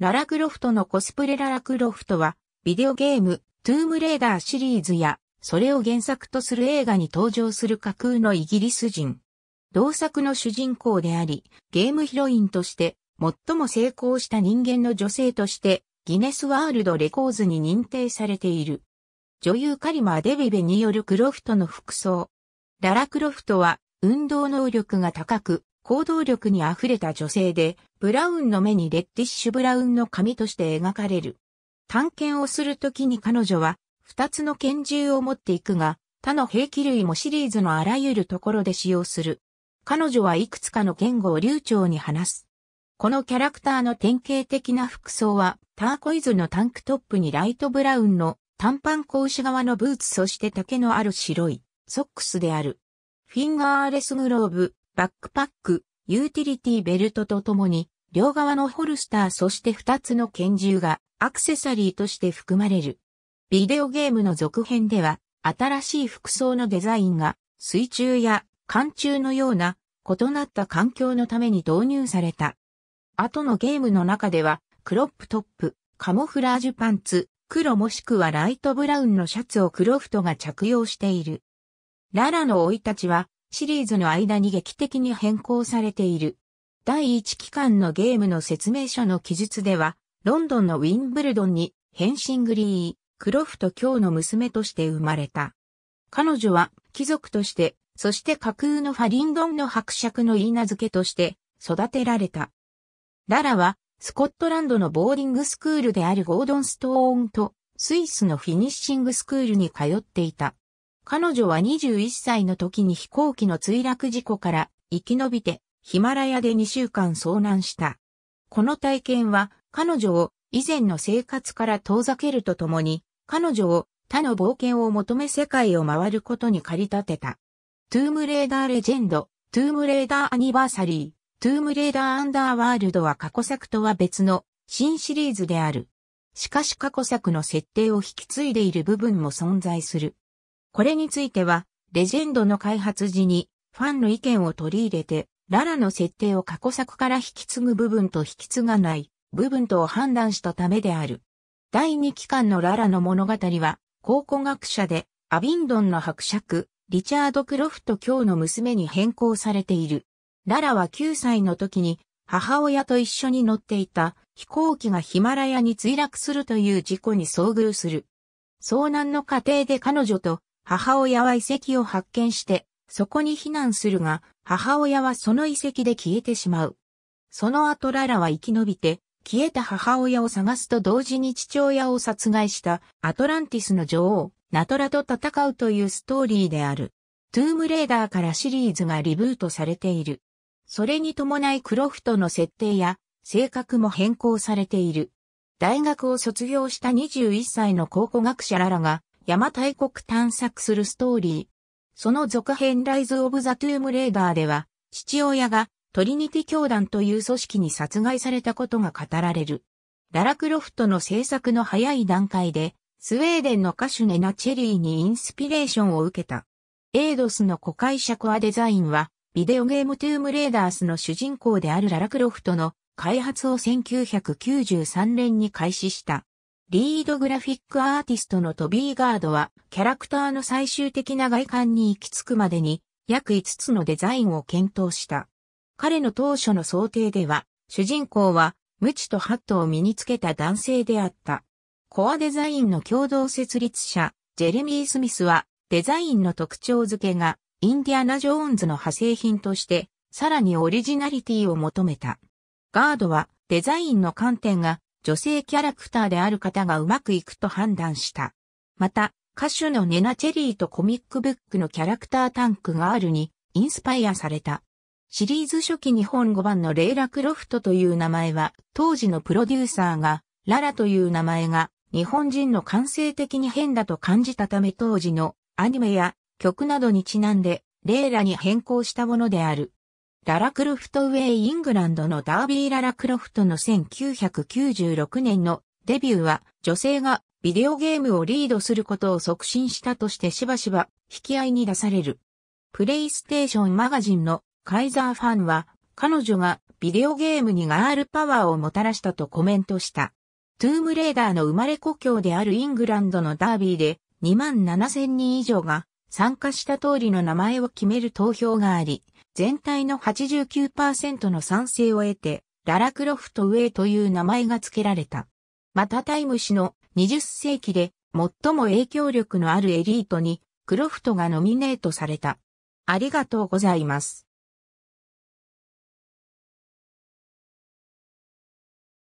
ララクロフトのコスプレララクロフトは、ビデオゲーム、トゥームレーダーシリーズや、それを原作とする映画に登場する架空のイギリス人。同作の主人公であり、ゲームヒロインとして、最も成功した人間の女性として、ギネスワールドレコーズに認定されている。女優カリマデビベによるクロフトの服装。ララクロフトは、運動能力が高く、行動力に溢れた女性で、ブラウンの目にレッティッシュブラウンの髪として描かれる。探検をするときに彼女は、二つの拳銃を持っていくが、他の兵器類もシリーズのあらゆるところで使用する。彼女はいくつかの言語を流暢に話す。このキャラクターの典型的な服装は、ターコイズのタンクトップにライトブラウンの短パン格子側のブーツそして竹のある白いソックスである。フィンガーレスグローブ、バックパック、ユーティリティベルトとともに両側のホルスターそして2つの拳銃がアクセサリーとして含まれる。ビデオゲームの続編では、新しい服装のデザインが水中や艦中のような異なった環境のために導入された。後のゲームの中では、クロップトップ、カモフラージュパンツ、黒もしくはライトブラウンのシャツをクロフトが着用している。ララの生い立ちはシリーズの間に劇的に変更されている。第1期間のゲームの説明書の記述では、ロンドンのウィンブルドンに、ヘンシングリー、クロフト卿の娘として生まれた。彼女は、貴族として、そして架空のファリンドンの伯爵の言い名付けとして、育てられた。ララは、スコットランドのボーディングスクールであるゴードンストーンと、スイスのフィニッシングスクールに通っていた。彼女は21歳の時に飛行機の墜落事故から生き延びて、ヒマラヤで2週間遭難した。この体験は彼女を以前の生活から遠ざけるとともに、彼女を他の冒険を求め世界を回ることに駆り立てた。トゥームレーダーレジェンド、トゥームレーダーアニバーサリー、トゥームレーダーアンダーワールドは過去作とは別の新シリーズである。しかし過去作の設定を引き継いでいる部分も存在する。これについては、レジェンドの開発時にファンの意見を取り入れてララの設定を過去作から引き継ぐ部分と引き継がない部分とを判断したためである。第2期間のララの物語は、考古学者で、アビンドンの伯爵、リチャード・クロフト卿の娘に変更されている。ララは9歳の時に、母親と一緒に乗っていた飛行機がヒマラヤに墜落するという事故に遭遇する。遭難の過程で彼女と母親は遺跡を発見してそこに避難するが、母親はその遺跡で消えてしまう。その後ララは生き延びて、消えた母親を探すと同時に父親を殺害したアトランティスの女王、ナトラと戦うというストーリーである。トゥームレーダーからシリーズがリブートされている。それに伴いクロフトの設定や性格も変更されている。大学を卒業した21歳の考古学者ララが山大国探索するストーリー。その続編ライズ・オブ・ザ・トゥーム・レーダーでは、父親がトリニティ教団という組織に殺害されたことが語られる。ララクロフトの制作の早い段階で、スウェーデンの歌手ネナ・チェリーにインスピレーションを受けた。エイドスの子解釈アデザインは、ビデオゲームトゥームレーダースの主人公であるララクロフトの開発を1993年に開始した。リードグラフィックアーティストのトビー・ガードは、キャラクターの最終的な外観に行き着くまでに、約5つのデザインを検討した。彼の当初の想定では、主人公は、無知とハットを身につけた男性であった。コアデザインの共同設立者、ジェレミー・スミスは、デザインの特徴付けが、インディアナ・ジョーンズの派生品として、さらにオリジナリティを求めた。ガードは、デザインの観点が、女性キャラクターである方がうまくいくと判断した。また、歌手のネナチェリーとコミックブックのキャラクタータンクがあるにインスパイアされた。シリーズ初期日本語版のレイラ・クロフトという名前は当時のプロデューサーがララという名前が日本人の感性的に変だと感じたため当時のアニメや曲などにちなんでレイラに変更したものである。ララクロフトウェイイングランドのダービー・ララクロフトの1996年のデビューは女性がビデオゲームをリードすることを促進したとしてしばしば引き合いに出される。プレイステーションマガジンのカイザーファンは彼女がビデオゲームにガールパワーをもたらしたとコメントした。トゥームレーダーの生まれ故郷であるイングランドのダービーで2万7000人以上が参加した通りの名前を決める投票があり、全体の89%の賛成を得て、ララクロフト・ウェイという名前が付けられた。またタイム氏の20世紀で最も影響力のあるエリートにクロフトがノミネートされた。ありがとうございます。